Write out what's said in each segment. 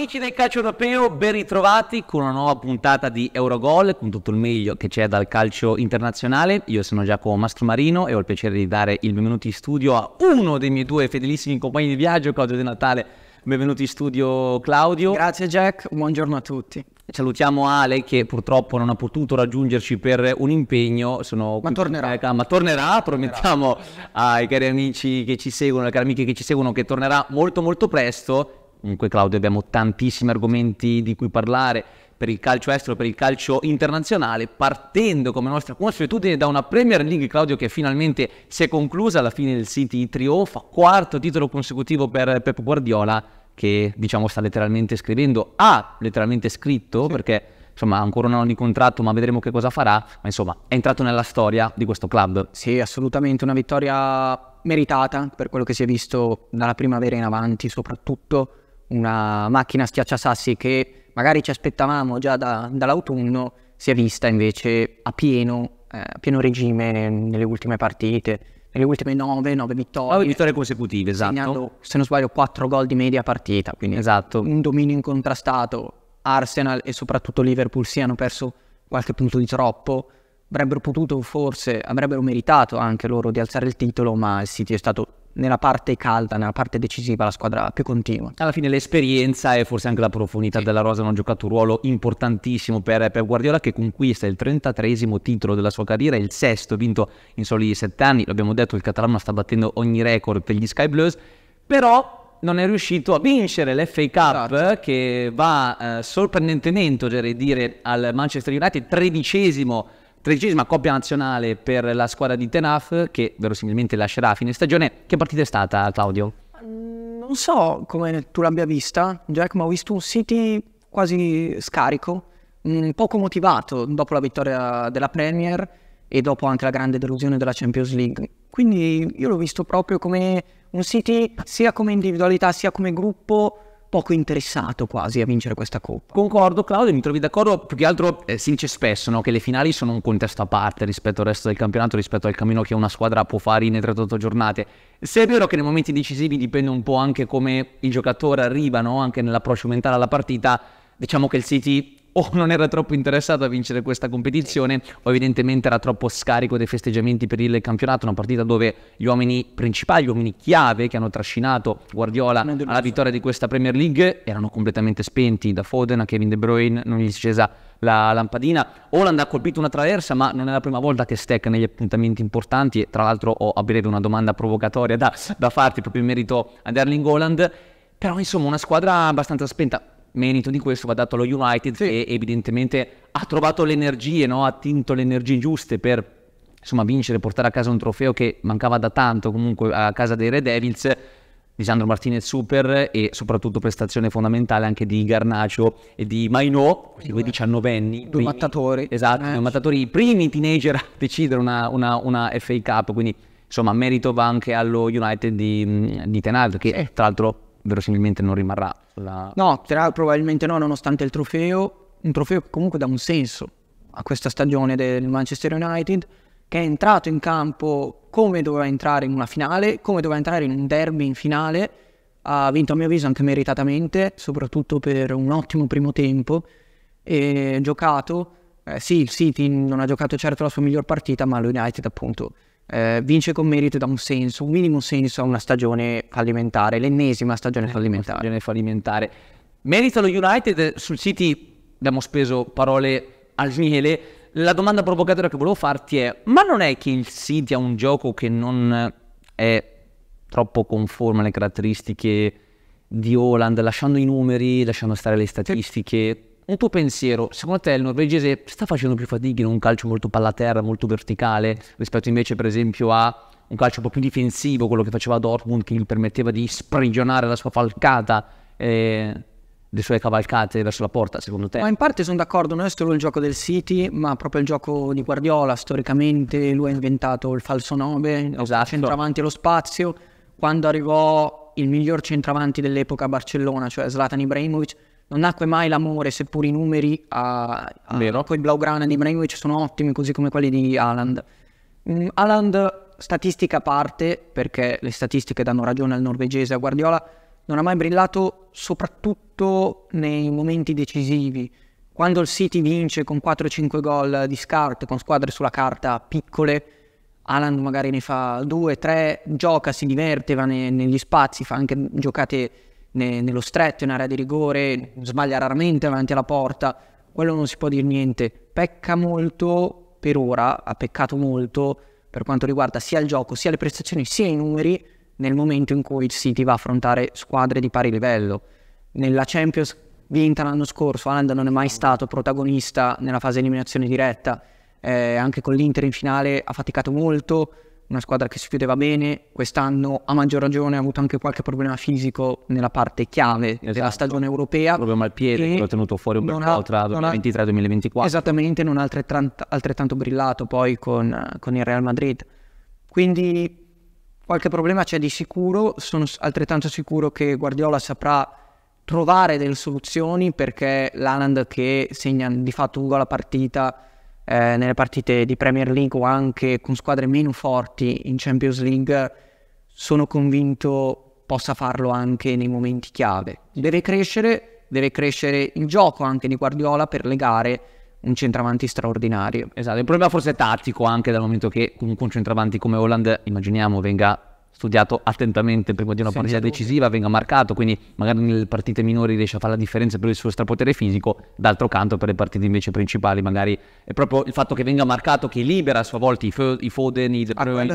Amici del calcio europeo, ben ritrovati con una nuova puntata di Eurogol, con tutto il meglio che c'è dal calcio internazionale. Io sono Giacomo Mastromarino e ho il piacere di dare il benvenuto in studio a uno dei miei due fedelissimi compagni di viaggio, Claudio De Natale. Benvenuto in studio Claudio. Grazie Jack, buongiorno a tutti. Salutiamo Ale che purtroppo non ha potuto raggiungerci per un impegno. Sono ma tornerà. Carica, eh, ma tornerà, promettiamo tornerà. ai cari amici che ci seguono, alle cari amiche che ci seguono che tornerà molto molto presto Comunque Claudio abbiamo tantissimi argomenti di cui parlare per il calcio estero, per il calcio internazionale, partendo come nostra consuetudine da una Premier League, Claudio, che finalmente si è conclusa alla fine del City trionfa, quarto titolo consecutivo per Pep Guardiola, che diciamo sta letteralmente scrivendo, ha letteralmente scritto, sì. perché insomma ancora non ha di contratto, ma vedremo che cosa farà, ma insomma è entrato nella storia di questo club. Sì, assolutamente, una vittoria meritata per quello che si è visto dalla primavera in avanti, soprattutto una macchina schiacciasassi che magari ci aspettavamo già da, dall'autunno si è vista invece a pieno, eh, a pieno regime nelle ultime partite, nelle ultime 9, 9 vittorie. 9 vittorie consecutive, esatto. Segnando, se non sbaglio, 4 gol di media partita, quindi esatto. un dominio incontrastato. Arsenal e soprattutto Liverpool si hanno perso qualche punto di troppo, avrebbero potuto forse, avrebbero meritato anche loro di alzare il titolo, ma il City è stato nella parte calda, nella parte decisiva, la squadra più continua. Alla fine l'esperienza e forse anche la profondità sì. della rosa hanno giocato un ruolo importantissimo per, per Guardiola che conquista il 33 titolo della sua carriera, il sesto vinto in soli 7 anni, l'abbiamo detto il catalano sta battendo ogni record per gli Sky Blues, però non è riuscito a vincere l'FA Cup esatto. che va eh, sorprendentemente, oserei dire, al Manchester United, tredicesimo tredicesima coppia nazionale per la squadra di Tenaf che verosimilmente lascerà a fine stagione. Che partita è stata Claudio? Mm, non so come tu l'abbia vista, Jack, ma ho visto un City quasi scarico, mm, poco motivato dopo la vittoria della Premier e dopo anche la grande delusione della Champions League. Quindi io l'ho visto proprio come un City sia come individualità sia come gruppo poco interessato quasi a vincere questa coppa. Concordo Claudio, mi trovi d'accordo, più che altro eh, si dice spesso no, che le finali sono un contesto a parte rispetto al resto del campionato, rispetto al cammino che una squadra può fare in 38 giornate. Se è vero che nei momenti decisivi dipende un po' anche come il giocatore arriva, anche nell'approccio mentale alla partita, diciamo che il City o non era troppo interessato a vincere questa competizione o evidentemente era troppo scarico dei festeggiamenti per il campionato, una partita dove gli uomini principali, gli uomini chiave che hanno trascinato Guardiola alla vittoria di questa Premier League erano completamente spenti da Foden a Kevin De Bruyne, non gli è scesa la lampadina. Holland ha colpito una traversa, ma non è la prima volta che stack negli appuntamenti importanti. E tra l'altro ho a breve una domanda provocatoria da, da farti proprio in merito ad Erling Holland. Però insomma una squadra abbastanza spenta merito di questo va dato allo United sì. che evidentemente ha trovato le energie, no? ha tinto le energie giuste per insomma, vincere, portare a casa un trofeo che mancava da tanto comunque a casa dei Red Devils. Lisandro Martinez super e soprattutto prestazione fondamentale anche di Garnaccio e di Maino, questi due diciannovenni. Due primi, mattatori. Esatto, eh. mattatori, i primi teenager a decidere una, una, una, FA Cup, quindi insomma merito va anche allo United di, di Tenaldo che sì. tra l'altro verosimilmente non rimarrà. La... No, tra, probabilmente no, nonostante il trofeo, un trofeo che comunque dà un senso a questa stagione del Manchester United, che è entrato in campo come doveva entrare in una finale, come doveva entrare in un derby in finale, ha vinto a mio avviso anche meritatamente, soprattutto per un ottimo primo tempo, e giocato, eh, sì il City non ha giocato certo la sua miglior partita, ma lo United appunto eh, vince con merito dà un senso, un minimo senso a una stagione fallimentare, l'ennesima stagione eh, fallimentare. Stagione fallimentare. Merita lo United, sul City abbiamo speso parole al miele, la domanda provocatoria che volevo farti è, ma non è che il City ha un gioco che non è troppo conforme alle caratteristiche di Holland, lasciando i numeri, lasciando stare le statistiche? un tuo pensiero, secondo te il norvegese sta facendo più fatiche in un calcio molto palla terra, molto verticale, rispetto invece per esempio a un calcio un po' più difensivo, quello che faceva Dortmund, che gli permetteva di sprigionare la sua falcata, eh, le sue cavalcate verso la porta, secondo te? Ma in parte sono d'accordo, non è solo il gioco del City, ma proprio il gioco di Guardiola, storicamente lui ha inventato il falso 9, esatto. centravanti allo spazio, quando arrivò il miglior centravanti dell'epoca a Barcellona, cioè Zlatan Ibrahimovic, non nacque mai l'amore, seppur i numeri a, a Vero. poi Blaugrana di Ibrahimovic sono ottimi, così come quelli di Haaland. Um, Haaland, statistica a parte, perché le statistiche danno ragione al norvegese, a Guardiola, non ha mai brillato soprattutto nei momenti decisivi. Quando il City vince con 4-5 gol di scart, con squadre sulla carta piccole, Alan magari ne fa 2-3, gioca, si diverte, va ne, negli spazi, fa anche giocate ne, nello stretto, in area di rigore, sbaglia raramente davanti alla porta, quello non si può dire niente. Pecca molto, per ora ha peccato molto per quanto riguarda sia il gioco, sia le prestazioni, sia i numeri nel momento in cui il City va a affrontare squadre di pari livello. Nella Champions vinta l'anno scorso, Haaland non è mai stato protagonista nella fase eliminazione diretta, eh, anche con l'Inter in finale ha faticato molto, una squadra che si chiudeva bene, quest'anno a maggior ragione ha avuto anche qualche problema fisico nella parte chiave esatto. della stagione europea. Problema al piede che l'ha tenuto fuori un bel po' tra 2023 e 2024. Esattamente, non altrettanto, altrettanto brillato poi con, con il Real Madrid. Quindi qualche problema c'è di sicuro, sono altrettanto sicuro che Guardiola saprà trovare delle soluzioni perché l'Aland che segna di fatto un gol a partita eh, nelle partite di Premier League o anche con squadre meno forti in Champions League, sono convinto possa farlo anche nei momenti chiave. Deve crescere, deve crescere il gioco anche di Guardiola per legare un centravanti straordinario. Esatto, il problema forse è tattico anche dal momento che comunque un centravanti come Holland immaginiamo venga studiato attentamente prima di una Senza partita dubbio. decisiva, venga marcato, quindi magari nelle partite minori riesce a fare la differenza per il suo strapotere fisico, d'altro canto per le partite invece principali magari è proprio il fatto che venga marcato che libera a sua volta i, f- i Foden, i, ah,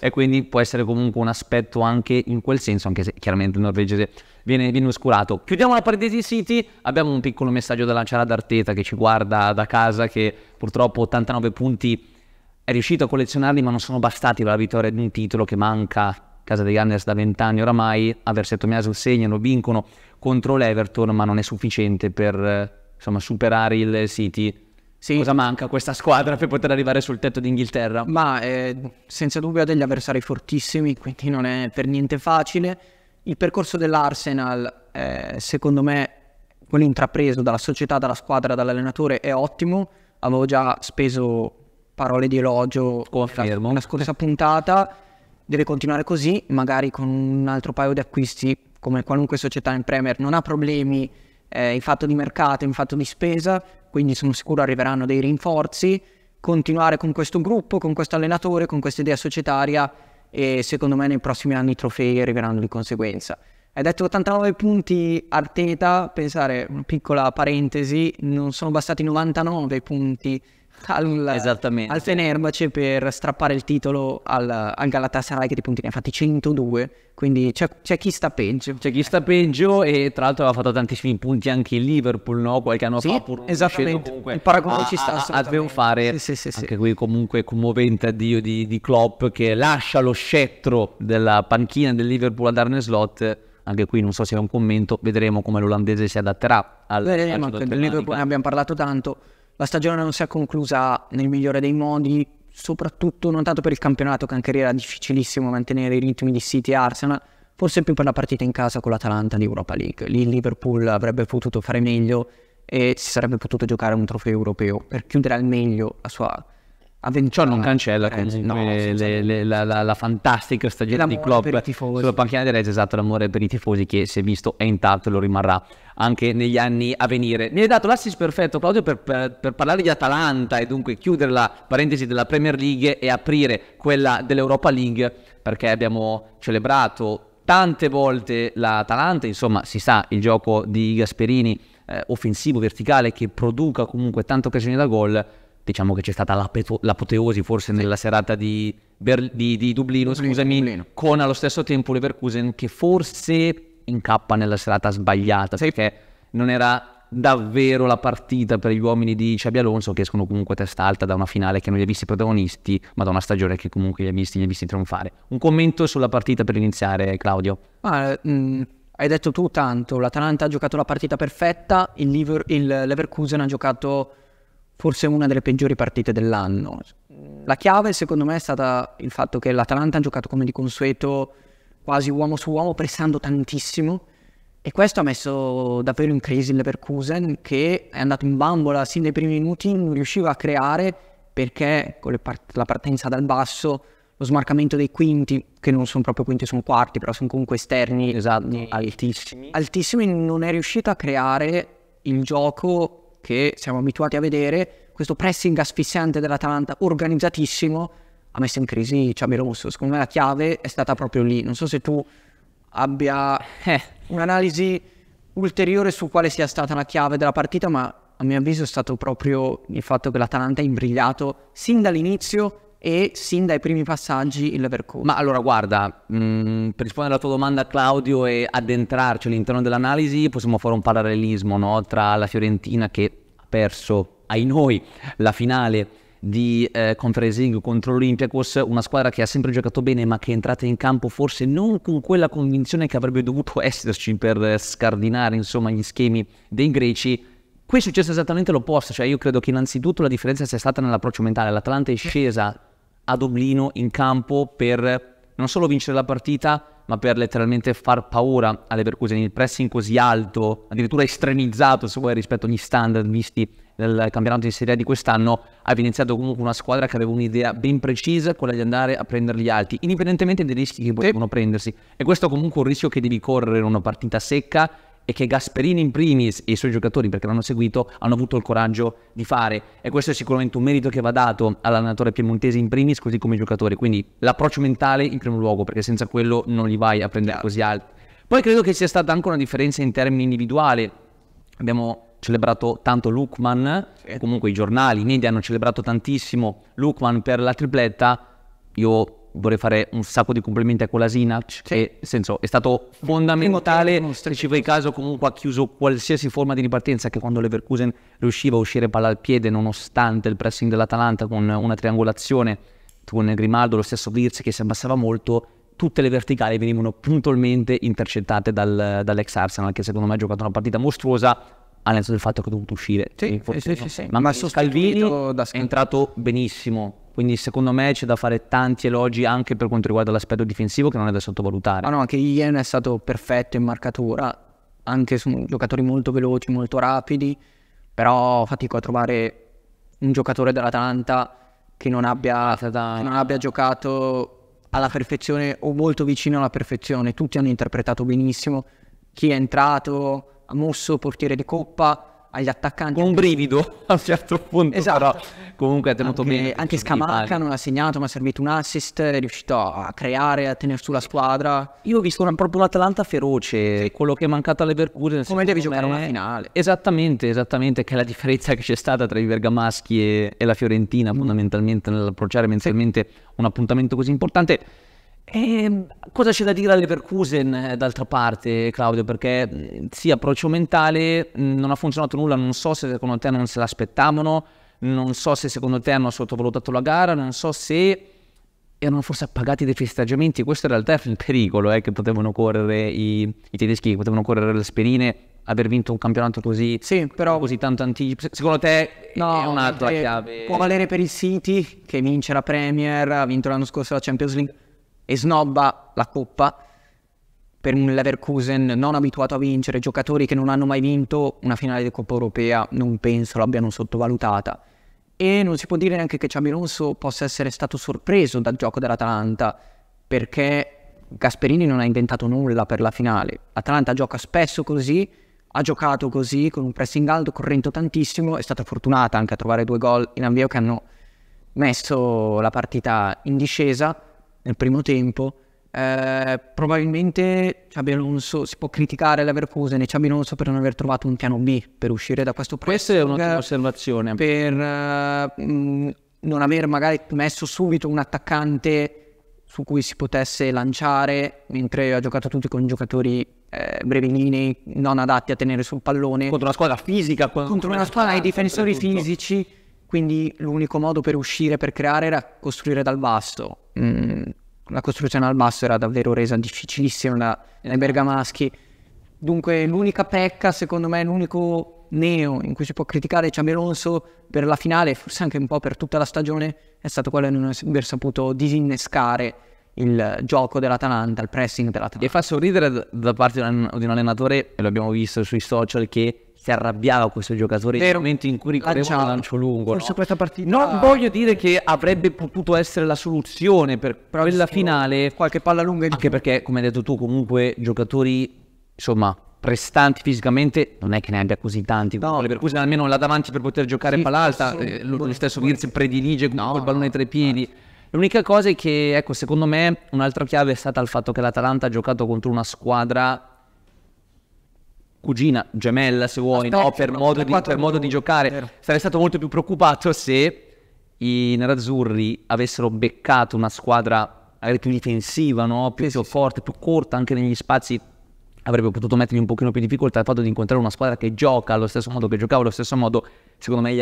e quindi può essere comunque un aspetto anche in quel senso, anche se chiaramente il norvegese viene, viene oscurato. Chiudiamo la parentesi City, abbiamo un piccolo messaggio da lanciare ad Arteta che ci guarda da casa che purtroppo 89 punti è riuscito a collezionarli ma non sono bastati per la vittoria di un titolo che manca Casa degli Anders da vent'anni oramai, a versetto Miasul segnano, vincono contro l'Everton ma non è sufficiente per insomma, superare il City sì. cosa manca a questa squadra per poter arrivare sul tetto d'Inghilterra. Ma eh, senza dubbio ha degli avversari fortissimi, quindi non è per niente facile. Il percorso dell'Arsenal, eh, secondo me, quello intrapreso dalla società, dalla squadra, dall'allenatore è ottimo. Avevo già speso parole di elogio Confermo. nella scorsa puntata. Deve continuare così, magari con un altro paio di acquisti, come qualunque società in Premier non ha problemi eh, in fatto di mercato, in fatto di spesa, quindi sono sicuro arriveranno dei rinforzi. Continuare con questo gruppo, con questo allenatore, con questa idea societaria e secondo me nei prossimi anni i trofei arriveranno di conseguenza. Hai detto 89 punti Arteta, pensare, una piccola parentesi, non sono bastati 99 punti al, Esattamente. al Fenerbahce per strappare il titolo al, al Galatasaray che di punti ne ha fatti 102 quindi c'è, c'è, chi sta peggio c'è chi sta peggio e tra l'altro aveva fatto tantissimi punti anche il Liverpool no? qualche anno sì, fa pur esattamente comunque, il paragone ah, ci sta a, a, fare sì, sì, sì, anche qui comunque commovente addio di, di Klopp che lascia lo scettro della panchina del Liverpool ad Arne Slot anche qui non so se è un commento vedremo come l'olandese si adatterà al, vedremo, del ne abbiamo parlato tanto la stagione non si è conclusa nel migliore dei modi, soprattutto non tanto per il campionato che anche lì era difficilissimo mantenere i ritmi di City e Arsenal, forse più per la partita in casa con l'Atalanta di Europa League. Lì Liverpool avrebbe potuto fare meglio e si sarebbe potuto giocare un trofeo europeo per chiudere al meglio la sua avventura. Ciò non cancella eh, no, le, le, la, la, la, fantastica stagione di Klopp sulla panchina di Reggio, esatto, l'amore per i tifosi che si è visto è intatto e lo rimarrà anche negli anni a venire. Mi hai dato l'assist perfetto Claudio per, per, per parlare di Atalanta e dunque chiudere la parentesi della Premier League e aprire quella dell'Europa League perché abbiamo celebrato tante volte l'Atalanta, insomma si sa il gioco di Gasperini eh, offensivo, verticale, che produca comunque tante occasioni da gol, diciamo che c'è stata l'apeto- l'apoteosi forse sì. nella serata di, Ber- di, di Dublino, Dublino, scusami, Dublino. con allo stesso tempo Leverkusen che forse incappa nella serata sbagliata, sì. perché non era davvero la partita per gli uomini di Xabi Alonso che escono comunque testa alta da una finale che non li ha visti protagonisti, ma da una stagione che comunque li ha visti, visti trionfare. Un commento sulla partita per iniziare, Claudio. Ah, mh, mm, hai detto tu tanto, l'Atalanta ha giocato la partita perfetta, il, Liver- il Leverkusen ha giocato forse una delle peggiori partite dell'anno. La chiave secondo me è stata il fatto che l'Atalanta ha giocato come di consueto quasi uomo su uomo, pressando tantissimo. E questo ha messo davvero in crisi il Leverkusen, che è andato in bambola sin dai primi minuti, non riusciva a creare perché con part- la partenza dal basso, lo smarcamento dei quinti, che non sono proprio quinti, sono quarti, però sono comunque esterni esatto, altissimi. altissimi, non è riuscito a creare il gioco che siamo abituati a vedere, questo pressing asfissiante dell'Atalanta, organizzatissimo, ha messo in crisi Ciabi Rosso. Secondo me la chiave è stata proprio lì. Non so se tu abbia eh, un'analisi ulteriore su quale sia stata la chiave della partita, ma a mio avviso è stato proprio il fatto che l'Atalanta ha imbrigliato sin dall'inizio e sin dai primi passaggi il Leverkusen. Ma allora guarda, mh, mm, per rispondere alla tua domanda Claudio e addentrarci all'interno dell'analisi, possiamo fare un parallelismo no? tra la Fiorentina che ha perso, ai noi, la finale di eh, Conference contro l'Olympiakos, una squadra che ha sempre giocato bene ma che è entrata in campo forse non con quella convinzione che avrebbe dovuto esserci per eh, scardinare insomma, gli schemi dei greci. Qui è successo esattamente l'opposto, cioè io credo che innanzitutto la differenza sia stata nell'approccio mentale, l'Atlanta è scesa a Dublino in campo per non solo vincere la partita, ma per letteralmente far paura alle Leverkusen, il pressing così alto, addirittura estremizzato se vuoi rispetto agli standard visti nel campionato di Serie A di quest'anno, ha evidenziato comunque una squadra che aveva un'idea ben precisa, quella di andare a prendere gli alti, indipendentemente dai rischi che potevano prendersi. E questo è comunque un rischio che devi correre in una partita secca e che Gasperini in primis e i suoi giocatori perché l'hanno seguito hanno avuto il coraggio di fare e questo è sicuramente un merito che va dato all'allenatore piemontese in primis così come ai giocatori quindi l'approccio mentale in primo luogo perché senza quello non li vai a prendere così alti. poi credo che sia stata anche una differenza in termini individuali abbiamo celebrato tanto Lukman comunque i giornali, i media hanno celebrato tantissimo Lukman per la tripletta io vorrei fare un sacco di complimenti a quell'asina sì. che senso, è stato fondamentale se ci fai caso comunque ha chiuso qualsiasi forma di ripartenza che quando l'Everkusen riusciva a uscire palla al piede nonostante il pressing dell'Atalanta con una triangolazione con Grimaldo lo stesso Virz che si abbassava molto tutte le verticali venivano puntualmente intercettate dal, dall'ex Arsenal che secondo me ha giocato una partita mostruosa all'inizio del fatto che ha dovuto uscire sì, sì, sì, sì, ma, ma Calvini è entrato benissimo quindi secondo me c'è da fare tanti elogi anche per quanto riguarda l'aspetto difensivo che non è da sottovalutare. Ah no, anche Ien è stato perfetto in marcatura, anche su giocatori molto veloci, molto rapidi, però fatico a trovare un giocatore dell'Atalanta che non abbia, che non abbia giocato alla perfezione o molto vicino alla perfezione. Tutti hanno interpretato benissimo chi è entrato, ha mosso portiere di coppa, agli attaccanti. Con un brivido a un certo punto, esatto. però comunque ha tenuto anche, bene. Anche Scamacca non ha segnato, ma ha servito un assist, è riuscito a creare, a tenere su la squadra. Io ho visto una, proprio un'Atalanta feroce, sì. quello che è mancato alle all'Everkusen. Come devi giocare una finale. Esattamente, esattamente, che è la differenza che c'è stata tra i bergamaschi e, e la Fiorentina mm. fondamentalmente nell'approcciare mentalmente sì. un appuntamento così importante. E ehm, cosa c'è da dire alle Percusen eh, d'altra parte, Claudio? Perché mm, sì, approccio mentale mm, non ha funzionato nulla, non so se secondo te non se l'aspettavano, non so se secondo te hanno sottovalutato la gara, non so se erano forse appagati dei festeggiamenti. Questo in realtà è il pericolo eh, che potevano correre i, i tedeschi, che potevano correre le Sperine, aver vinto un campionato così, sì, però, così tanto anticipo. Secondo te no, è un'altra eh, chiave? Può valere per il City che vince la Premier, ha vinto l'anno scorso la Champions League e snobba la Coppa per un Leverkusen non abituato a vincere, giocatori che non hanno mai vinto una finale di Coppa Europea, non penso l'abbiano sottovalutata. E non si può dire neanche che Ciabi possa essere stato sorpreso dal gioco dell'Atalanta, perché Gasperini non ha inventato nulla per la finale. L'Atalanta gioca spesso così, ha giocato così, con un pressing alto, correndo tantissimo, è stata fortunata anche a trovare due gol in avvio che hanno messo la partita in discesa nel primo tempo. Eh, probabilmente Alonso, si può criticare l'Everkusen e Xabi Alonso per non aver trovato un piano B per uscire da questo pressing. Questa è un'ottima osservazione. Per uh, non aver magari messo subito un attaccante su cui si potesse lanciare, mentre ha giocato tutti con giocatori eh, brevilini non adatti a tenere sul pallone. Contro una squadra fisica. Contro, una squadra, i difensori tutto. fisici quindi l'unico modo per uscire, per creare, era costruire dal basso. Mm, la costruzione dal basso era davvero resa difficilissima da, dai bergamaschi. Dunque l'unica pecca, secondo me, l'unico neo in cui si può criticare Xabi per la finale, forse anche un po' per tutta la stagione, è stato quello di non aver saputo disinnescare il gioco dell'Atalanta, il pressing dell'Atalanta. E fa sorridere da parte di un allenatore, e lo abbiamo visto sui social, che si arrabbiava questo giocatore nel momento in cui ricorreva un lancio lungo. Forse no? questa partita. Non ah. voglio dire che avrebbe potuto essere la soluzione per Però quella finale. Qualche palla lunga in Anche perché, come hai detto tu, comunque giocatori insomma prestanti fisicamente non è che ne abbia così tanti no, per cui almeno là davanti per poter giocare sì, palla alta eh, lo stesso Virzi predilige no, il pallone tra i piedi no. l'unica cosa è che ecco secondo me un'altra chiave è stata il fatto che l'Atalanta ha giocato contro una squadra cugina gemella, se vuoi, Aspetta, no? per, modo, di, per modo di, giocare. Vero. Sarei stato molto più preoccupato se i nerazzurri avessero beccato una squadra più difensiva, no? più, sì, più sì, forte, più corta anche negli spazi. Avrebbe potuto mettermi un pochino più in difficoltà il fatto di incontrare una squadra che gioca allo stesso modo che giocava, allo stesso modo, secondo me,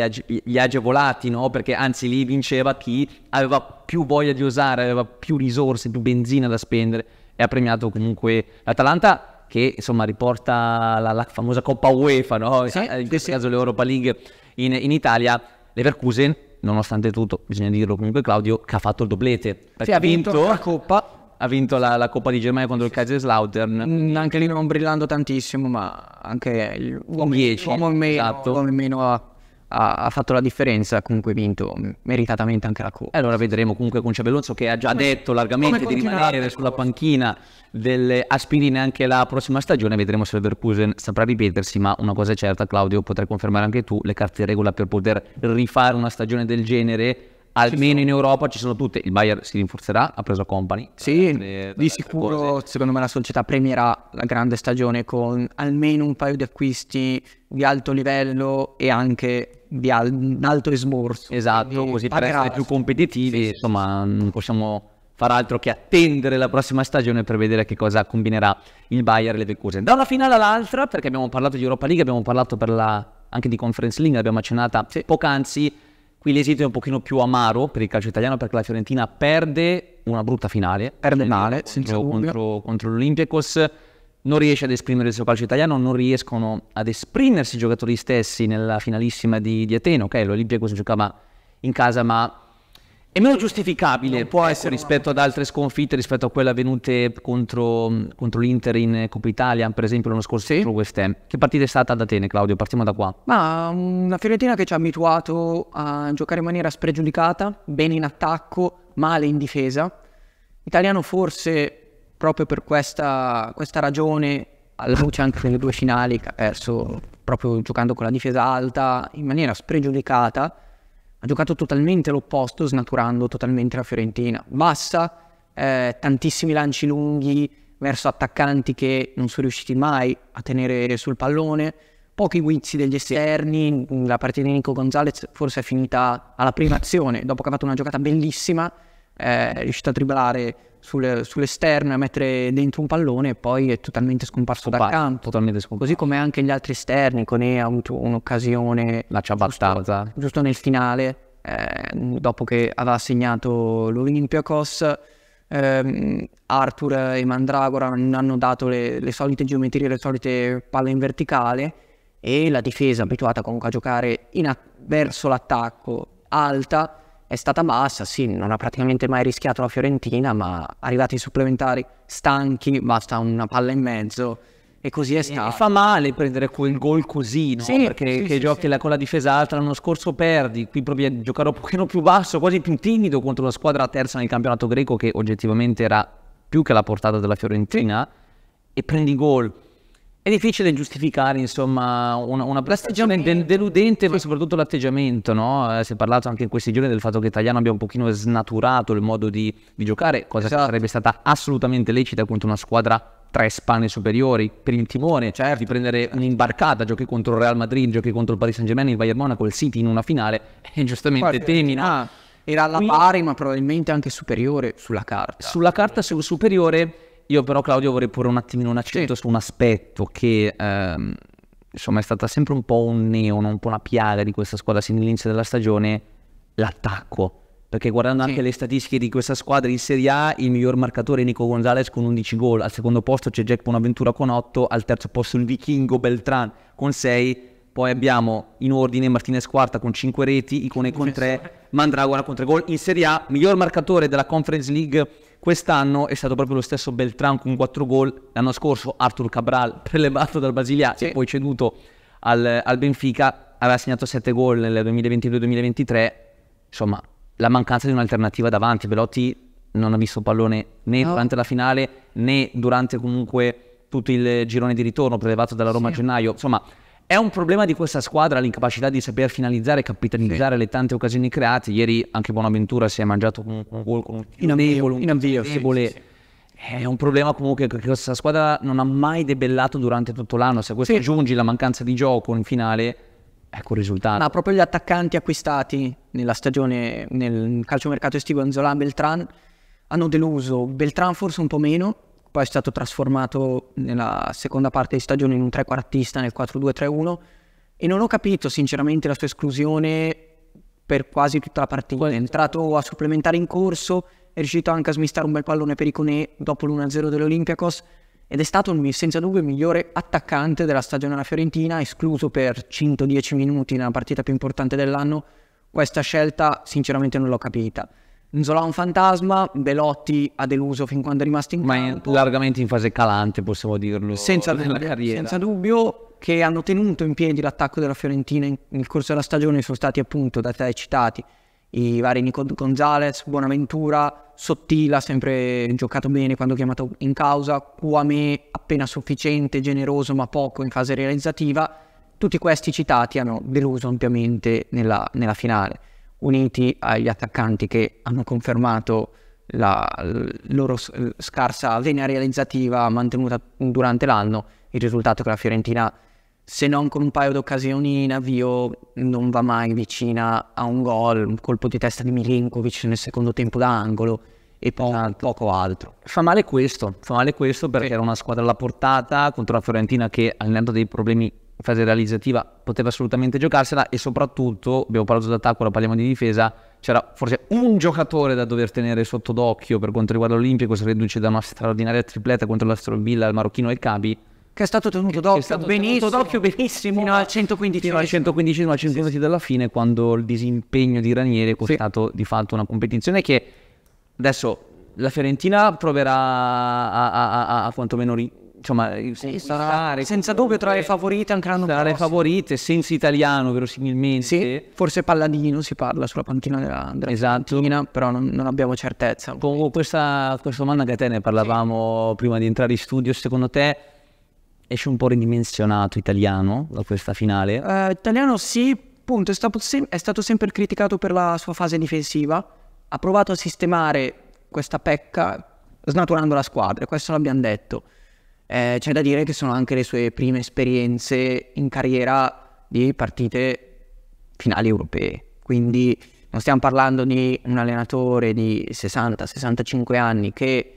gli, ha agevolati, no? Perché anzi lì vinceva chi aveva più voglia di usare, aveva più risorse, più benzina da spendere e ha premiato comunque l'Atalanta che insomma riporta la, la famosa Coppa UEFA, no? sì, eh, in questo sì. caso l'Europa League in, in Italia, Leverkusen, nonostante tutto, bisogna dirlo comunque Claudio, che ha fatto il doblete. Sì, ha vinto, vinto la Coppa. Ha vinto la, la Coppa di Germania contro il Kaiserslautern. Mm, anche lì non brillando tantissimo, ma anche l'uomo, 10, l'uomo in meno, esatto. l'uomo meno ha ha, ha, fatto la differenza, comunque vinto meritatamente anche la Coppa. Allora vedremo comunque con Ciabellonzo che ha già come, detto largamente di rimanere sulla panchina delle Aspirine anche la prossima stagione, vedremo se il Verkusen saprà ripetersi, ma una cosa è certa Claudio, potrai confermare anche tu, le carte in regola per poter rifare una stagione del genere almeno in Europa ci sono tutte. Il Bayern si rinforzerà, ha preso Company. Sì, altre, di sicuro cose. secondo me la società premierà la grande stagione con almeno un paio di acquisti di alto livello e anche di alto esborso. Esatto, così per essere più competitivi, sì, insomma, non possiamo far altro che attendere la prossima stagione per vedere che cosa combinerà il Bayern e le Leverkusen. Da una finale all'altra, perché abbiamo parlato di Europa League, abbiamo parlato la, anche di Conference League, l'abbiamo accennata sì. poc'anzi. Qui l'esito è un pochino più amaro per il calcio italiano perché la Fiorentina perde una brutta finale. Perde male, contro, senza dubbio. Contro, contro non riesce ad esprimere il suo calcio italiano, non riescono ad esprimersi i giocatori stessi nella finalissima di, di Atene, ok? L'Olimpia questo giocava in casa, ma è meno giustificabile può essere rispetto ad altre sconfitte, rispetto a quelle avvenute contro, contro l'Inter in Coppa Italia, per esempio l'anno scorso sì. West Ham. Che partita è stata ad Atene, Claudio? Partiamo da qua. Ma una mm, Fiorentina che ci ha abituato a giocare in maniera spregiudicata, bene in attacco, male in difesa. Italiano forse proprio per questa, questa ragione, alla luce anche delle due finali che ha perso proprio giocando con la difesa alta in maniera spregiudicata, ha giocato totalmente l'opposto, snaturando totalmente la Fiorentina. Bassa, eh, tantissimi lanci lunghi verso attaccanti che non sono riusciti mai a tenere sul pallone, pochi guizzi degli esterni, la partita di Nico Gonzalez forse è finita alla prima azione, dopo che ha fatto una giocata bellissima, eh, è riuscito a triplare sul, sull'esterno e mettere dentro un pallone e poi è totalmente scomparso Scompar- dal campo. Totalmente scomparso. Così come anche gli altri esterni, Cone ha avuto un'occasione. La ciabattata. Giusto, giusto nel finale, eh, dopo che aveva segnato l'Olympiakos. Ehm, Arthur e Mandragora non hanno dato le, le solite geometrie, le solite palle in verticale e la difesa abituata comunque a giocare a- verso l'attacco alta è stata bassa, sì, non ha praticamente mai rischiato la Fiorentina, ma arrivati ai supplementari stanchi, basta una palla in mezzo e così è stato. E fa male prendere quel gol così, no? Sì, perché sì, sì, giochi la, con la difesa alta, l'anno scorso perdi, qui provi a giocare un pochino più basso, quasi più timido contro la squadra terza nel campionato greco che oggettivamente era più che la portata della Fiorentina e prendi gol è difficile giustificare, insomma, una, una prestazione del, deludente, sì. ma soprattutto l'atteggiamento, no? Eh, si è parlato anche in questi giorni del fatto che Italiano abbia un pochino snaturato il modo di, di giocare, cosa esatto. sarebbe stata assolutamente lecita contro una squadra tre spanne superiori per il timone certo. di prendere certo. un'imbarcata giochi contro il Real Madrid giochi contro il Paris Saint Germain il Bayern Monaco il City in una finale e giustamente Guarda, temi no? Ah, era alla Quindi... pari ma probabilmente anche superiore sulla carta sulla carta superiore io però Claudio vorrei porre un attimino un accento sì. su un aspetto che ehm, insomma è stata sempre un po' un neon, un po' una piaga di questa squadra sin dall'inizio della stagione, l'attacco. Perché guardando sì. anche le statistiche di questa squadra in Serie A, il miglior marcatore è Nico Gonzalez con 11 gol, al secondo posto c'è Jack Bonaventura con 8, al terzo posto il vichingo Beltran con 6, poi abbiamo in ordine Martinez Quarta con 5 reti, Icone con 3, Mandragora con 3 gol. In Serie A, miglior marcatore della Conference League Quest'anno è stato proprio lo stesso Beltran con 4 gol. L'anno scorso Arthur Cabral, prelevato dal Basilea sì. e poi ceduto al, al Benfica, aveva segnato 7 gol nel 2022-2023. Insomma, la mancanza di un'alternativa davanti. Velotti non ha visto pallone né no. durante la finale né durante comunque tutto il girone di ritorno prelevato dalla Roma sì. a gennaio. Insomma, è un problema di questa squadra l'incapacità di saper finalizzare e capitalizzare sì. le tante occasioni create. Ieri anche Bonaventura si è mangiato un gol con un in ambio, un in ambio, debole. Sì, sì, è un problema comunque che questa squadra non ha mai debellato durante tutto l'anno. Se a questo aggiungi la mancanza di gioco in finale, ecco il risultato. Ma proprio gli attaccanti acquistati nella stagione, nel calciomercato estivo, Anzola e Beltran, hanno deluso. Beltran forse un po' meno, poi è stato trasformato nella seconda parte di stagione in un trequartista nel 4-2-3-1 e non ho capito sinceramente la sua esclusione per quasi tutta la partita. È entrato a supplementare in corso, è riuscito anche a smistare un bel pallone per Iconè dopo l'1-0 dell'Olympiacos ed è stato senza dubbio il migliore attaccante della stagione alla Fiorentina, escluso per 110 minuti nella partita più importante dell'anno. Questa scelta sinceramente non l'ho capita. Zola un fantasma, Belotti ha deluso fin quando è rimasto in campo. Ma largamente in fase calante, possiamo dirlo. Senza dubbio, senza dubbio che hanno tenuto in piedi l'attacco della Fiorentina in, nel corso della stagione, sono stati appunto da te citati i vari Nico Gonzalez, Buonaventura, Sottila, sempre giocato bene quando chiamato in causa, Kuame appena sufficiente, generoso ma poco in fase realizzativa. Tutti questi citati hanno deluso ampiamente nella, nella finale uniti agli attaccanti che hanno confermato la loro scarsa vena realizzativa mantenuta durante l'anno, il risultato è che la Fiorentina, se non con un paio d'occasioni in avvio, non va mai vicina a un gol, un colpo di testa di Milinkovic nel secondo tempo da angolo e poi poco, esatto. poco altro. Fa male questo, fa male questo perché sì. era una squadra alla portata contro la Fiorentina che allenando dei problemi fase realizzativa poteva assolutamente giocarsela e soprattutto, abbiamo parlato d'attacco, ora parliamo di difesa, c'era forse un giocatore da dover tenere sotto d'occhio per quanto riguarda l'Olimpico, si riduce da una straordinaria tripletta contro l'Astrovilla, il marocchino e il Cabi. Che è stato tenuto d'occhio, stato benissimo, tenuto d'occhio benissimo, fino al 115 fino al 115 sì. della fine quando il disimpegno di Ranieri è costato sì. di fatto una competizione che adesso la Fiorentina proverà a, a, a, a quantomeno insomma, sì, senza dubbio tra le favorite anche l'anno prossimo. Tra le favorite, senza italiano, verosimilmente. Sì, forse Palladino si parla sulla panchina della, della esatto. panchina, però non, non, abbiamo certezza. Con questa, questa domanda che a te ne parlavamo sì. prima di entrare in studio, secondo te esce un po' ridimensionato italiano da questa finale? Uh, italiano sì, punto, è stato, sem- è stato sempre criticato per la sua fase difensiva, ha provato a sistemare questa pecca snaturando la squadra, questo l'abbiamo detto. Eh, c'è da dire che sono anche le sue prime esperienze in carriera di partite finali europee. Quindi non stiamo parlando di un allenatore di 60-65 anni che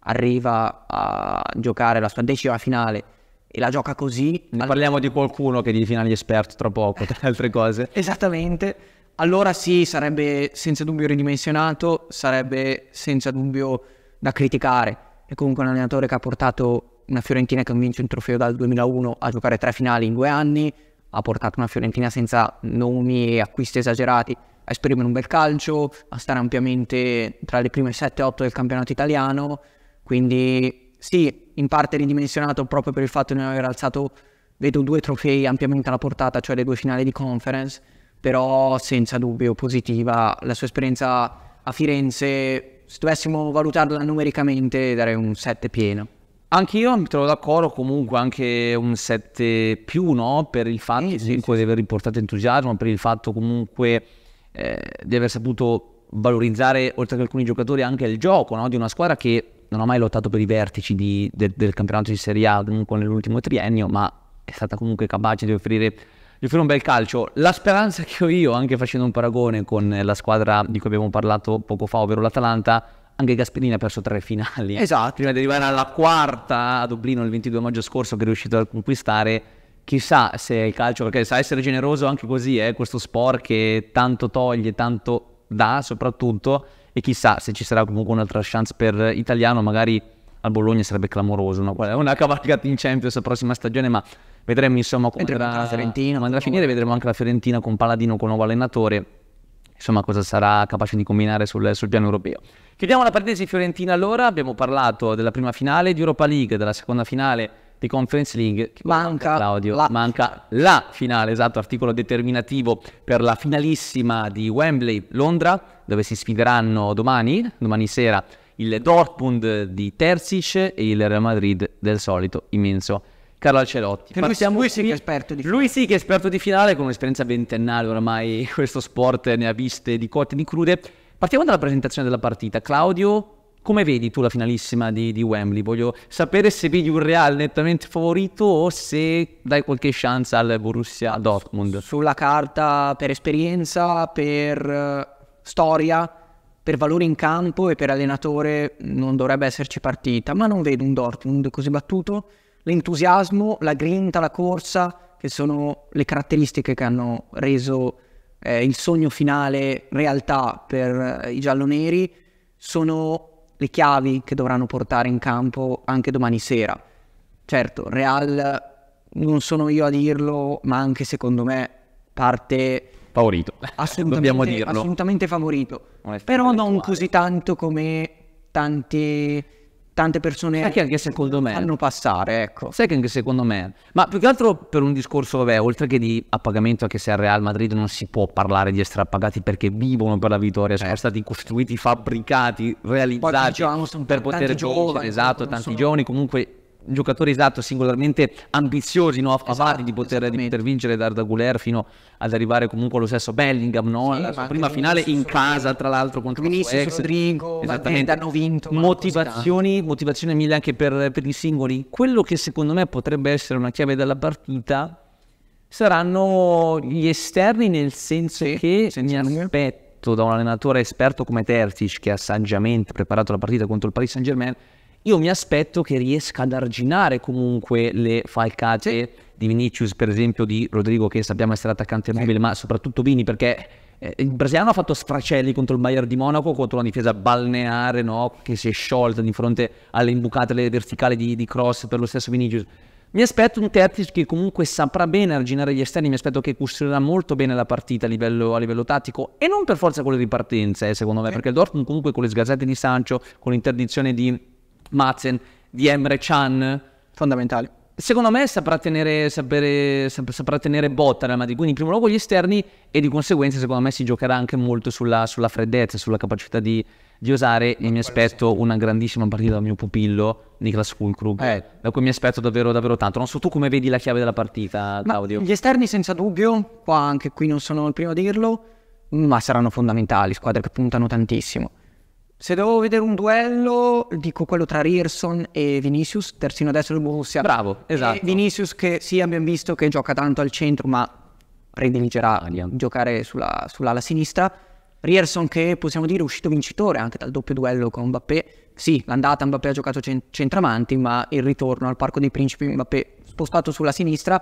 arriva a giocare la sua decima finale e la gioca così. Ne parliamo di qualcuno che di finali esperto tra poco, tra altre cose. Esattamente. Allora sì, sarebbe senza dubbio ridimensionato, sarebbe senza dubbio da criticare. È comunque un allenatore che ha portato una Fiorentina che non vince un trofeo dal 2001 a giocare tre finali in due anni, ha portato una Fiorentina senza nomi e acquisti esagerati a esprimere un bel calcio, a stare ampiamente tra le prime 7-8 del campionato italiano, quindi sì, in parte ridimensionato proprio per il fatto di non aver alzato, vedo due trofei ampiamente alla portata, cioè le due finali di conference, però senza dubbio positiva la sua esperienza a Firenze, se dovessimo valutarla numericamente darei un 7 pieno. Anch'io mi trovo d'accordo, comunque anche un 7 più, no? Per il fatto sì, sì, sì. di aver riportato entusiasmo, per il fatto comunque eh, di aver saputo valorizzare, oltre che alcuni giocatori, anche il gioco no? di una squadra che non ha mai lottato per i vertici di, de, del campionato di Serie A comunque nell'ultimo triennio, ma è stata comunque capace di offrire, di offrire un bel calcio. La speranza che ho io, anche facendo un paragone con la squadra di cui abbiamo parlato poco fa, ovvero l'Atalanta, anche Gasperini ha perso tre finali. Esatto. Prima di arrivare alla quarta a Dublino il 22 maggio scorso che è riuscito a conquistare. Chissà se il calcio, perché sa essere generoso anche così, eh, questo sport che tanto toglie, tanto dà soprattutto, e chissà se ci sarà comunque un'altra chance per Italiano, magari al Bologna sarebbe clamoroso, no? una cavalcata in Champions la prossima stagione, ma vedremo insomma come andrà, la Fiorentina, andrà a finire, vedremo anche la Fiorentina con Paladino, con nuovo allenatore, insomma cosa sarà capace di combinare sul, sul piano europeo. Chiudiamo la parentesi fiorentina allora, abbiamo parlato della prima finale di Europa League, della seconda finale di Conference League. Manca, Claudio, la. manca la finale, esatto, articolo determinativo per la finalissima di Wembley, Londra, dove si sfideranno domani, domani sera, il Dortmund di Terzic e il Real Madrid del solito immenso Carlo Alcelotti. Cioè, lui, siamo, lui, sì che è esperto di finale. Lui sì che è esperto di finale, con un'esperienza ventennale ormai, questo sport ne ha viste di cotte e di crude. Partiamo dalla presentazione della partita. Claudio, come vedi tu la finalissima di, di, Wembley? Voglio sapere se vedi un Real nettamente favorito o se dai qualche chance al Borussia Dortmund. Sulla carta, per esperienza, per eh, storia, per valore in campo e per allenatore non dovrebbe esserci partita, ma non vedo un Dortmund così battuto. L'entusiasmo, la grinta, la corsa, che sono le caratteristiche che hanno reso eh, il sogno finale, realtà per eh, i gialloneri, sono le chiavi che dovranno portare in campo anche domani sera. Certo, Real non sono io a dirlo, ma anche secondo me parte favorito. Assolutamente, assolutamente favorito. Però non così tanto come tanti tante persone sai che anche secondo me fanno passare ecco sai che anche secondo me ma più che altro per un discorso vabbè oltre che di appagamento anche se al Real Madrid non si può parlare di essere appagati perché vivono per la vittoria sono certo. stati costruiti fabbricati realizzati diciamo, per poter giocare esatto tanti sono... giovani comunque giocatori esatto, singolarmente ambiziosi, no? Esatto, di, poter, di, poter, vincere da Arda Guler fino ad arrivare comunque allo stesso Bellingham, no? Sì, la prima finale in casa, tra l'altro, contro Vinicius, ex. Rodrigo, esattamente. hanno vinto. Motivazioni, motivazioni mille anche per, per i singoli. Quello che secondo me potrebbe essere una chiave della partita saranno gli esterni nel senso sì, che mi aspetto da un allenatore esperto come Terzic che ha saggiamente preparato la partita contro il Paris Saint Germain io mi aspetto che riesca ad arginare comunque le falcate sì. di Vinicius, per esempio, di Rodrigo, che sappiamo essere attaccante mobile, sì. ma soprattutto Vini, perché eh, il brasiliano ha fatto sfracelli contro il Bayern di Monaco, contro una difesa balneare no? che si è sciolta di fronte alle imbucate alle verticali di, di, cross per lo stesso Vinicius. Mi aspetto un Terzic che comunque saprà bene arginare gli esterni, mi aspetto che custodirà molto bene la partita a livello, a livello tattico e non per forza quelle le ripartenze, eh, secondo me, perché il Dortmund comunque con le sgazzate di Sancho, con l'interdizione di Mazen, di Emre Chan. Fondamentali. Secondo me saprà tenere, sapere, saprà tenere botta la Madrid, quindi in primo luogo gli esterni e di conseguenza secondo me si giocherà anche molto sulla, sulla freddezza, sulla capacità di, di osare e mi aspetto una grandissima partita dal mio pupillo Niklas Fulkrug eh. da cui mi aspetto davvero davvero tanto non so tu come vedi la chiave della partita Claudio gli esterni senza dubbio qua anche qui non sono il primo a dirlo ma saranno fondamentali squadre che puntano tantissimo se devo vedere un duello, dico quello tra Rierson e Vinicius, terzino destro del Borussia. Bravo, esatto. E Vinicius che sì, abbiamo visto che gioca tanto al centro, ma prediligerà a giocare sulla, sull'ala sinistra. Rierson che possiamo dire è uscito vincitore anche dal doppio duello con Mbappé. Sì, l'andata Mbappé ha giocato centramanti, ma il ritorno al Parco dei Principi Mbappé spostato sulla sinistra,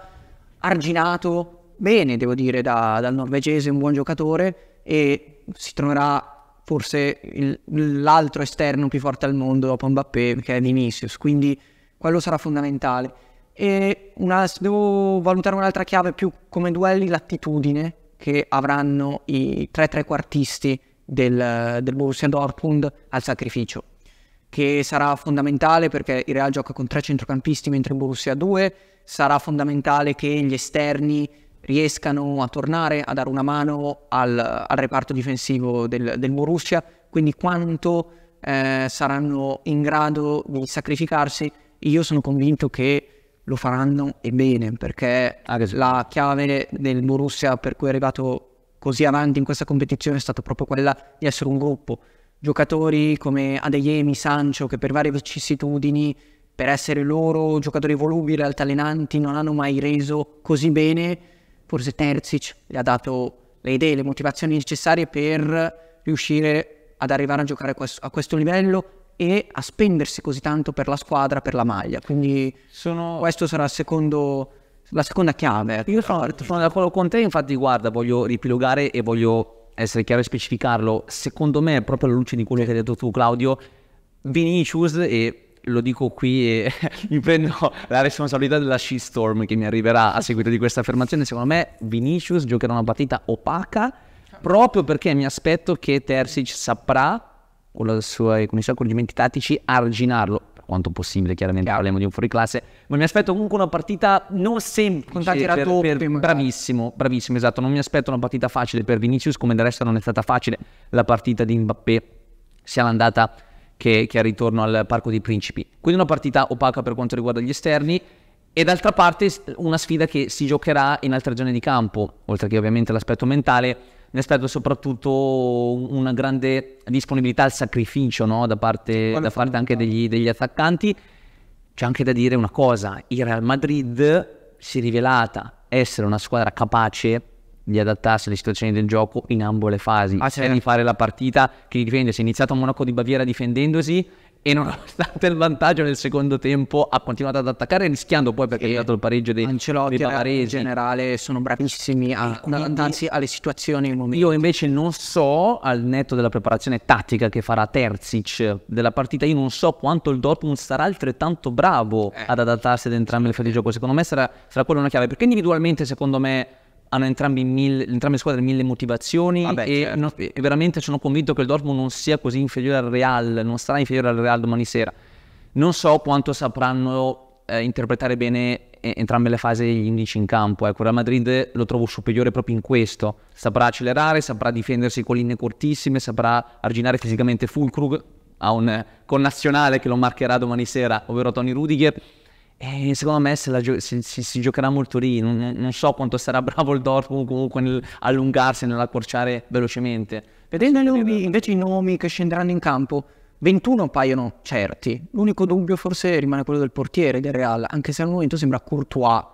arginato bene, devo dire, da, dal norvegese, un buon giocatore e si troverà forse il, l'altro esterno più forte al mondo dopo Mbappé, che è Vinicius, quindi quello sarà fondamentale. E una, se devo valutare un'altra chiave più come duelli, l'attitudine che avranno i tre trequartisti del, del Borussia Dortmund al sacrificio, che sarà fondamentale perché il Real gioca con tre centrocampisti mentre il Borussia ha due, sarà fondamentale che gli esterni riescano a tornare a dare una mano al, al reparto difensivo del, del Borussia, quindi quanto eh, saranno in grado di sacrificarsi. Io sono convinto che lo faranno e bene, perché ah, la chiave del Borussia per cui è arrivato così avanti in questa competizione è stata proprio quella di essere un gruppo. Giocatori come Adeyemi, Sancho, che per varie vicissitudini, per essere loro giocatori volubili, altalenanti, non hanno mai reso così bene forse Terzic gli ha dato le idee, le motivazioni necessarie per riuscire ad arrivare a giocare a questo livello e a spendersi così tanto per la squadra, per la maglia. Quindi sono... questo sarà il secondo, la seconda chiave. Ecco. Io sono, sono d'accordo con te, infatti guarda, voglio ripilogare e voglio essere chiaro e specificarlo. Secondo me, proprio alla luce di quello che hai detto tu Claudio, Vinicius e lo dico qui e mi prendo la responsabilità della shitstorm che mi arriverà a seguito di questa affermazione, secondo me Vinicius giocherà una partita opaca proprio perché mi aspetto che Terzic saprà con, sua, con i suoi accorgimenti tattici arginarlo quanto possibile, chiaramente Chiaro. parliamo di un fuoriclasse, ma mi aspetto comunque una partita non semplice. Contatti per, raddoppi, per, bravissimo, bravissimo, esatto, non mi aspetto una partita facile per Vinicius, come del resto non è stata facile la partita di Mbappé, sia l'andata che, che al ritorno al Parco dei Principi. Quindi una partita opaca per quanto riguarda gli esterni e d'altra parte una sfida che si giocherà in altre zone di campo, oltre che ovviamente l'aspetto mentale, ne aspetto soprattutto una grande disponibilità al sacrificio no? da parte, da parte anche degli, degli attaccanti. C'è anche da dire una cosa, il Real Madrid si è rivelata essere una squadra capace di adattarsi alle situazioni del gioco in ambo le fasi, ah, di fare la partita che difende, si è iniziato a Monaco di Baviera difendendosi e nonostante il vantaggio nel secondo tempo ha continuato ad attaccare rischiando poi perché sì. è dato il pareggio dei, Ancelotti dei Bavaresi in generale sono bravissimi a adattarsi alle situazioni in momento io invece non so al netto della preparazione tattica che farà Terzic della partita io non so quanto il Dortmund sarà altrettanto bravo eh. ad adattarsi ad entrambe le fasi di gioco secondo me sarà, sarà quella una chiave perché individualmente secondo me hanno entrambi mille, entrambe le squadre mille motivazioni Vabbè, e, certo. non, e, veramente sono convinto che il Dortmund non sia così inferiore al Real, non sarà inferiore al Real domani sera. Non so quanto sapranno eh, interpretare bene eh, entrambe le fasi degli indici in campo. Ecco, Real Madrid lo trovo superiore proprio in questo. Saprà accelerare, saprà difendersi con linee cortissime, saprà arginare fisicamente Fulkrug a un eh, connazionale che lo marcherà domani sera, ovvero Tony Rudiger e eh, secondo me se gio- si, si, si, giocherà molto lì, non, non, so quanto sarà bravo il Dortmund comunque nell'allungarsi, nell'accorciare velocemente. Vedendo nomi, invece i nomi che scenderanno in campo, 21 paiono certi, l'unico dubbio forse rimane quello del portiere del Real, anche se al momento sembra Courtois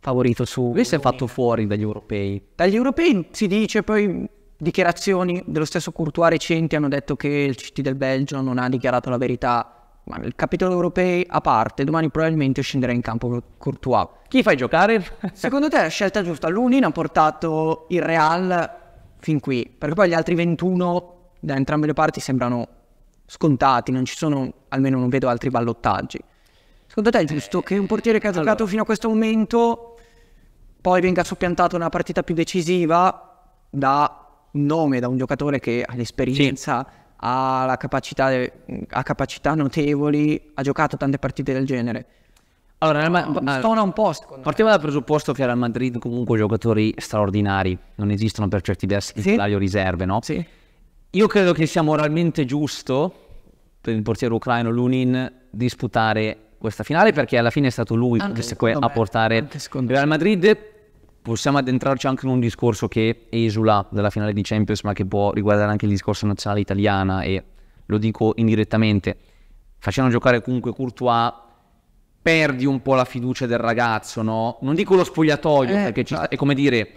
favorito su... Lui si è fatto fuori dagli europei. Dagli europei si dice poi dichiarazioni dello stesso Courtois recenti hanno detto che il CT del Belgio non ha dichiarato la verità ma il capitolo europei a parte, domani probabilmente scenderà in campo Courtois. Chi fai giocare? Secondo te è la scelta giusta? L'Unin ha portato il Real fin qui, perché poi gli altri 21 da entrambe le parti sembrano scontati, non ci sono, almeno non vedo altri ballottaggi. Secondo te è giusto che un portiere che ha eh, giocato allora. fino a questo momento poi venga soppiantato in una partita più decisiva da un nome, da un giocatore che ha l'esperienza sì ha, capacità, ha capacità notevoli, ha giocato tante partite del genere. Allora, ma, eh, stona un po'. Partiamo dal presupposto che Real Madrid comunque giocatori straordinari non esistono per certi versi titolari sì. o riserve, no? Sì. Io credo che sia moralmente giusto per il portiere ucraino Lunin disputare questa finale perché alla fine è stato lui che a portare Real Madrid possiamo addentrarci anche in un discorso che esula dalla finale di Champions, ma che può riguardare anche il discorso nazionale italiana e lo dico indirettamente, facendo giocare comunque Courtois perdi un po' la fiducia del ragazzo, no? Non dico lo spogliatoio, eh, perché ci, esatto. è come dire,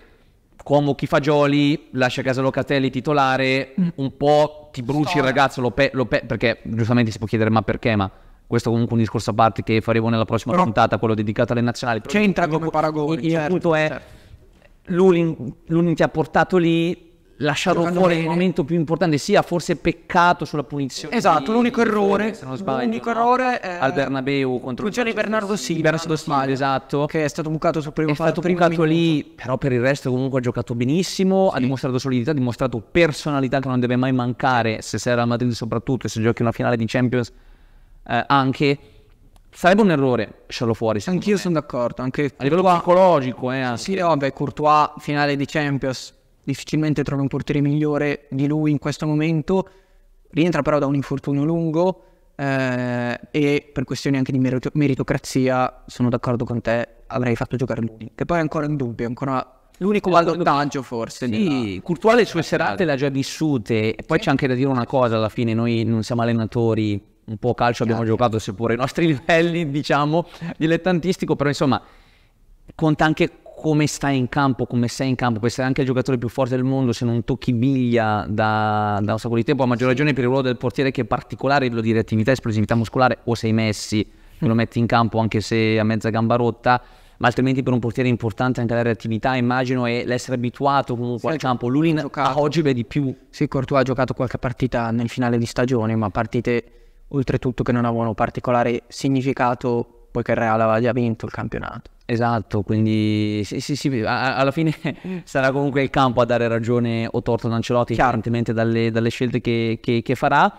Como chi fa Gioli, lascia a casa Locatelli titolare, mm. un po' ti bruci Storia. il ragazzo, lo pe- lo pe- perché giustamente si può chiedere ma perché, ma questo comunque è un discorso a parte che faremo nella prossima Però puntata, quello dedicato alle nazionali. C'entra come paragone. Il certo, punto è... Certo Lunin, Lunin ti ha portato lì lasciato fuori il momento più importante sia forse peccato sulla punizione esatto di, l'unico di errore se non sbaglio l'unico no? errore è eh, al Bernabeu contro il di Bernardo Silva Bernardo Silva esatto che è stato bucato sul primo è stato bucato lì però per il resto comunque ha giocato benissimo sì. ha dimostrato solidità ha dimostrato personalità che non deve mai mancare se sei al Madrid soprattutto e se giochi una finale di Champions eh, anche Sarebbe un errore lasciarlo fuori. Anch'io sono d'accordo. Anche a livello psicologico, eh. Anche. Sì, vabbè, Courtois, finale di Champions, difficilmente trovi un portiere migliore di lui in questo momento. Rientra però da un infortunio lungo eh, e per questioni anche di merito- meritocrazia sono d'accordo con te, avrei fatto giocare lui. Che poi è ancora in dubbio, ancora L'unico vantaggio eh, eh, forse. Sì, della... Courtois le sue serate le ha già vissute. E poi c'è anche da dire una cosa, alla fine noi non siamo allenatori, un po' calcio abbiamo Chiaro. giocato seppure ai nostri livelli, diciamo, dilettantistico, però insomma conta anche come stai in campo, come sei in campo, puoi essere anche il giocatore più forte del mondo se non tocchi miglia da, da un sacco di tempo, a maggior ragione per il ruolo del portiere che è particolare, lo di reattività, esplosività muscolare, o sei messi, mm. lo metti in campo anche se a mezza gamba rotta, ma altrimenti per un portiere è importante anche la reattività, immagino, e l'essere abituato comunque sì, al campo. L'Ulin oggi di più. Sì, Courtois ha giocato qualche partita nel finale di stagione, ma partite oltretutto che non avevano particolare significato poiché il Real aveva già vinto il campionato. Esatto, quindi sì, sì, sì, alla fine mm. sarà comunque il campo a dare ragione o torto ad Ancelotti, chiaramente dalle, dalle scelte che, che, che, farà.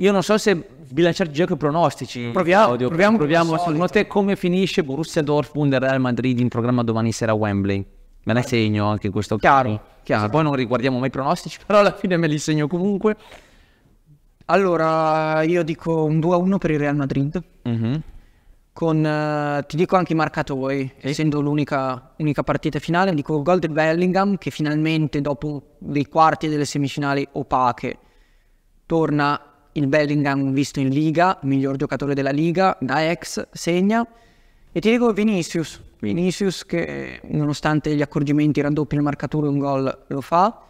Io non so se bilanciare gioco i pronostici. Proviamo, audio, proviamo, proviamo secondo te come finisce Borussia Dortmund e Real Madrid in programma domani sera a Wembley? Me ne segno anche in questo. Chiaro, chiaro. Poi non riguardiamo mai i pronostici, però alla fine me li segno comunque. Allora, io dico un 2-1 per il Real Madrid. Mhm. Con, eh, ti dico anche i marcatori, essendo l'unica unica partita finale, dico gol del Bellingham che finalmente dopo dei quarti e delle semifinali opache torna il Bellingham visto in Liga, miglior giocatore della Liga, da ex, segna. E ti dico Vinicius, Vinicius che nonostante gli accorgimenti raddoppi il marcatore un gol lo fa.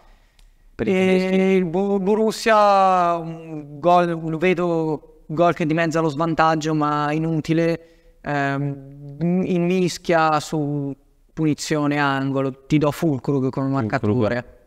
Per il Borussia gol, lo vedo un gol che dimezza lo svantaggio ma inutile, ehm, in mischia su punizione angolo, ti do Fulcrug come marcature.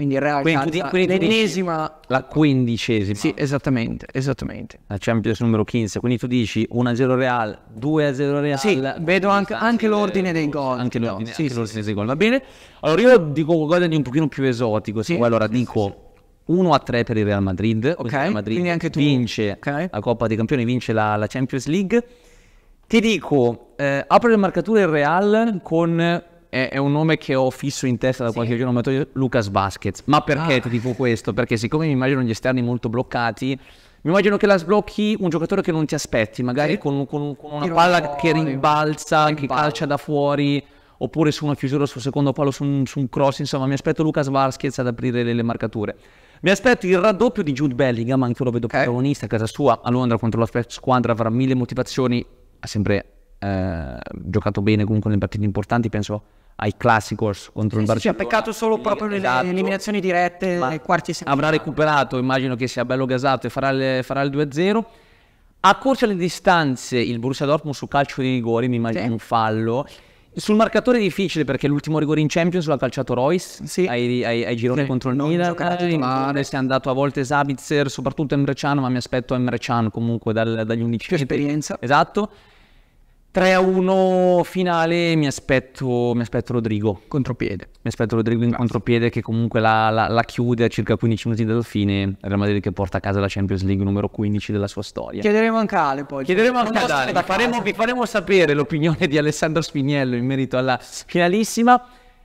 Quindi il Real quindi, calza quindi, l'ennesima... La quindicesima. Sì, esattamente, esattamente. La Champions numero 15, quindi tu dici 1-0 Real, 2-0 Real. Sì, vedo anche, anche l'ordine dei gol. Anche l'ordine, no, sì, anche sì, l'ordine sì. dei gol, va bene? Allora io dico qualcosa di un pochino più esotico, sì. allora dico... 1 3 per il Real Madrid. Ok, Real Madrid quindi anche tu vince okay. la Coppa dei Campioni, vince la, la Champions League. Ti dico, eh, apre le marcature il Real con è, è, un nome che ho fisso in testa da qualche giorno, giorno, metto Lucas Vasquez. Ma perché ah. ti dico questo? Perché siccome mi immagino gli esterni molto bloccati, mi immagino che la sblocchi un giocatore che non ti aspetti, magari sì. con, con, con, una Tiro palla fuori, che rimbalza, rimbalza, che calcia da fuori, oppure su una chiusura sul secondo palo, su un, su un cross, insomma mi aspetto Lucas Vasquez ad aprire le, le, marcature. Mi aspetto il raddoppio di Jude Bellingham, anche lo vedo okay. protagonista a casa sua, a Londra contro la squadra avrà mille motivazioni, ha sempre eh, giocato bene comunque nelle partite importanti, penso ai Classicos contro sì, il Barcellona. Sì, cioè, peccato solo proprio le esatto. eliminazioni dirette ai quarti semifinali. Avrà recuperato, immagino che sia bello gasato e farà, le, farà il 2-0. Accorcia le distanze il Borussia Dortmund su calcio di rigore, mi immagino sì. un fallo. Sul marcatore è difficile perché l'ultimo rigore in Champions l'ha calciato Royce sì. ai, ai, ai gironi sì. contro il non Milan. Titolare, eh, adesso è andato a volte Sabitzer, soprattutto Emre Can, ma mi aspetto Emre Can comunque dal, dagli 11 Più esperienza. Esatto. 3-1 a finale mi aspetto, mi aspetto, Rodrigo. Contropiede. Mi aspetto Rodrigo in Grazie. contropiede che comunque la, la, la, chiude a circa 15 minuti dalla fine. Real Madrid che porta a casa la Champions League numero 15 della sua storia. Chiederemo anche a Ale poi. Chiederemo anche ad Ale. Vi faremo sapere l'opinione di Alessandro Spiniello in merito alla finalissima.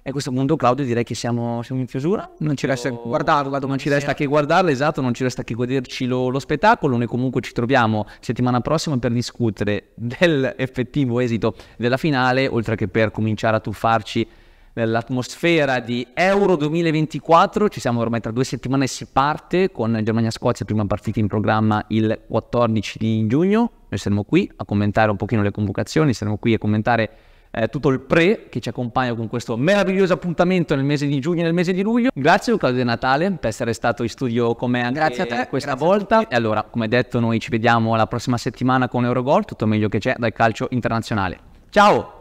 E a questo punto, Claudio, direi che siamo, siamo in chiusura. Non ci resta che oh, guardarlo, non ci resta che guardarlo, esatto, non ci resta che goderci lo, lo, spettacolo. Noi comunque ci troviamo settimana prossima per discutere dell'effettivo esito della finale, oltre che per cominciare a tuffarci nell'atmosfera di Euro 2024. Ci siamo ormai tra due settimane si parte con Germania-Scozia, prima partita in programma il 14 di giugno. Noi saremo qui a commentare un pochino le convocazioni, saremo qui a commentare eh, tutto il pre che ci accompagna con questo meraviglioso appuntamento nel mese di giugno e nel mese di luglio. Grazie Claudio De Natale per essere stato in studio con me anche grazie a te, eh, questa volta. Te. E allora, come detto, noi ci vediamo la prossima settimana con Eurogol, tutto meglio che c'è dal calcio internazionale. Ciao!